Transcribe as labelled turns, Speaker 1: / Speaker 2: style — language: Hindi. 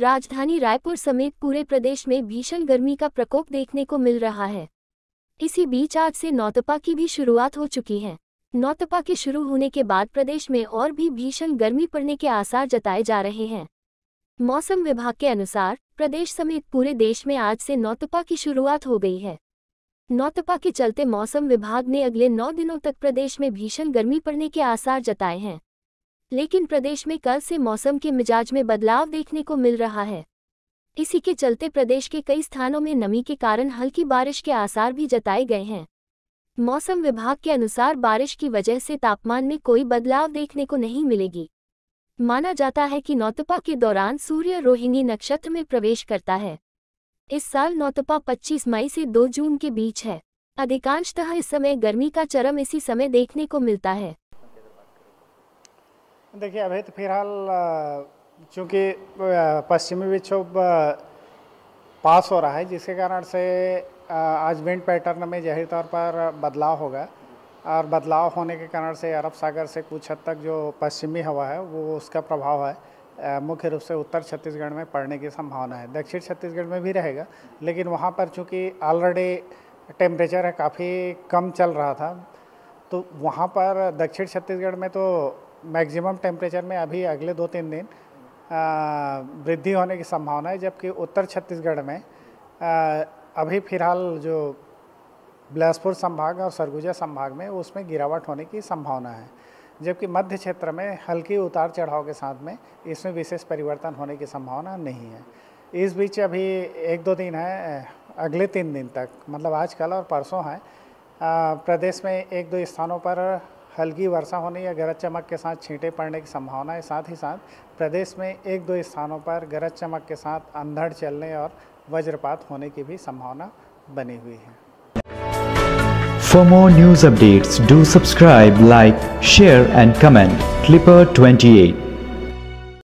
Speaker 1: राजधानी रायपुर समेत पूरे प्रदेश में भीषण गर्मी का प्रकोप देखने को मिल रहा है इसी बीच आज से नौतपा की भी शुरुआत हो चुकी है नौतपा के शुरू होने के बाद प्रदेश में और भी भीषण गर्मी पड़ने के आसार जताए जा रहे हैं मौसम विभाग के अनुसार प्रदेश समेत पूरे देश में आज से नौतपा की शुरुआत हो गई है नौतपा के चलते मौसम विभाग ने अगले नौ दिनों तक प्रदेश में भीषण गर्मी पड़ने के आसार जताए हैं लेकिन प्रदेश में कल से मौसम के मिजाज में बदलाव देखने को मिल रहा है इसी के चलते प्रदेश के कई स्थानों में नमी के कारण हल्की बारिश के आसार भी जताए गए हैं मौसम विभाग के अनुसार बारिश की वजह से तापमान में कोई बदलाव देखने को नहीं मिलेगी माना जाता है कि नौतपा के दौरान सूर्य रोहिणी नक्षत्र में प्रवेश करता है इस साल नौतपा 25 मई से 2 जून के बीच है अधिकांशतः इस समय गर्मी का चरम इसी समय देखने को मिलता है
Speaker 2: देखिए अभी तो फिलहाल चूँकि पश्चिमी विक्षोभ पास हो रहा है जिसके कारण से आज विंड पैटर्न में जहरी तौर पर बदलाव होगा और बदलाव होने के कारण से अरब सागर से कुछ हद तक जो पश्चिमी हवा है वो उसका प्रभाव है मुख्य रूप से उत्तर छत्तीसगढ़ में पड़ने की संभावना है दक्षिण छत्तीसगढ़ में भी रहेगा लेकिन वहाँ पर चूँकि ऑलरेडी टेम्परेचर है काफ़ी कम चल रहा था तो वहाँ पर दक्षिण छत्तीसगढ़ में तो मैक्सिमम टेम्परेचर में अभी अगले दो तीन दिन वृद्धि होने की संभावना है जबकि उत्तर छत्तीसगढ़ में आ, अभी फिलहाल जो बिलासपुर संभाग और सरगुजा संभाग में उसमें गिरावट होने की संभावना है जबकि मध्य क्षेत्र में हल्की उतार चढ़ाव के साथ में इसमें विशेष परिवर्तन होने की संभावना नहीं है इस बीच अभी एक दो दिन है अगले तीन दिन तक मतलब आज कल और परसों है प्रदेश में एक दो स्थानों पर हल्की वर्षा होने या गरज चमक के साथ छींटे पड़ने की संभावना है साथ ही साथ प्रदेश में एक दो स्थानों पर गरज चमक के साथ अंधड़ चलने और वज्रपात होने की भी संभावना बनी हुई है
Speaker 1: more news news do subscribe like share and comment clipper twenty eight